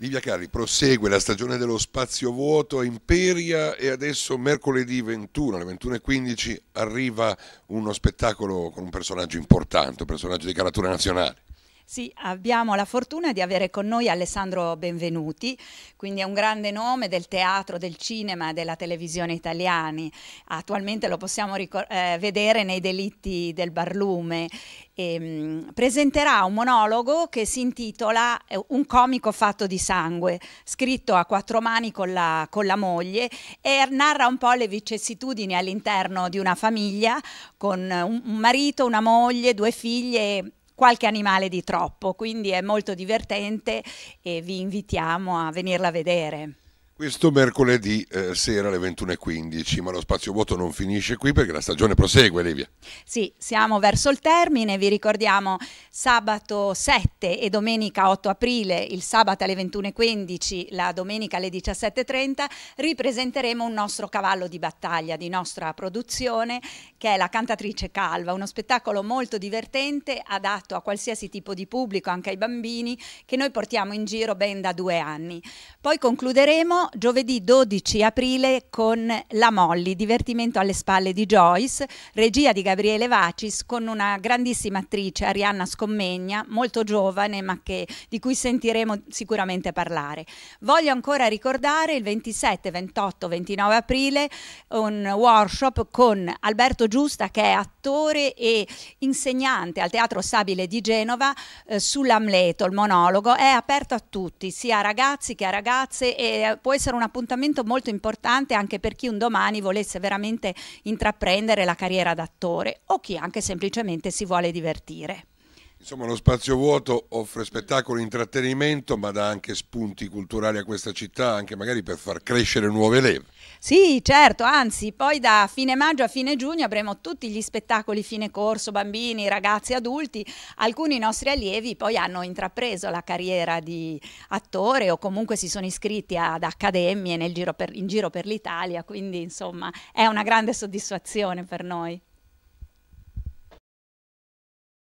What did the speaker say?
Livia Carli prosegue la stagione dello spazio vuoto a Imperia e adesso mercoledì 21 alle 21.15 arriva uno spettacolo con un personaggio importante, un personaggio di caratura nazionale. Sì, abbiamo la fortuna di avere con noi Alessandro Benvenuti, quindi è un grande nome del teatro, del cinema, della televisione italiani. Attualmente lo possiamo eh, vedere nei delitti del Barlume. E, ehm, mh, presenterà un monologo che si intitola eh, Un comico fatto di sangue, scritto a quattro mani con la, con la moglie e narra un po' le vicissitudini all'interno di una famiglia con un marito, una moglie, due figlie qualche animale di troppo, quindi è molto divertente e vi invitiamo a venirla a vedere. Questo mercoledì eh, sera alle 21.15, ma lo spazio vuoto non finisce qui perché la stagione prosegue, Livia. Sì, siamo verso il termine, vi ricordiamo sabato 7 e domenica 8 aprile, il sabato alle 21.15, la domenica alle 17.30, ripresenteremo un nostro cavallo di battaglia di nostra produzione che è La cantatrice calva, uno spettacolo molto divertente adatto a qualsiasi tipo di pubblico, anche ai bambini, che noi portiamo in giro ben da due anni. Poi concluderemo giovedì 12 aprile con La Molly, divertimento alle spalle di Joyce, regia di Gabriele Vacis con una grandissima attrice Arianna Scommegna, molto giovane ma che, di cui sentiremo sicuramente parlare. Voglio ancora ricordare il 27, 28, 29 aprile un workshop con Alberto Giusta che è attore e insegnante al Teatro Sabile di Genova eh, sull'Amleto, il monologo, è aperto a tutti, sia a ragazzi che a ragazze e eh, può essere un appuntamento molto importante anche per chi un domani volesse veramente intraprendere la carriera d'attore o chi anche semplicemente si vuole divertire. Insomma, lo spazio vuoto offre spettacolo e intrattenimento, ma dà anche spunti culturali a questa città, anche magari per far crescere nuove leve. Sì, certo, anzi, poi da fine maggio a fine giugno avremo tutti gli spettacoli fine corso, bambini, ragazzi, adulti. Alcuni nostri allievi poi hanno intrapreso la carriera di attore o comunque si sono iscritti ad accademie giro per, in giro per l'Italia, quindi insomma è una grande soddisfazione per noi.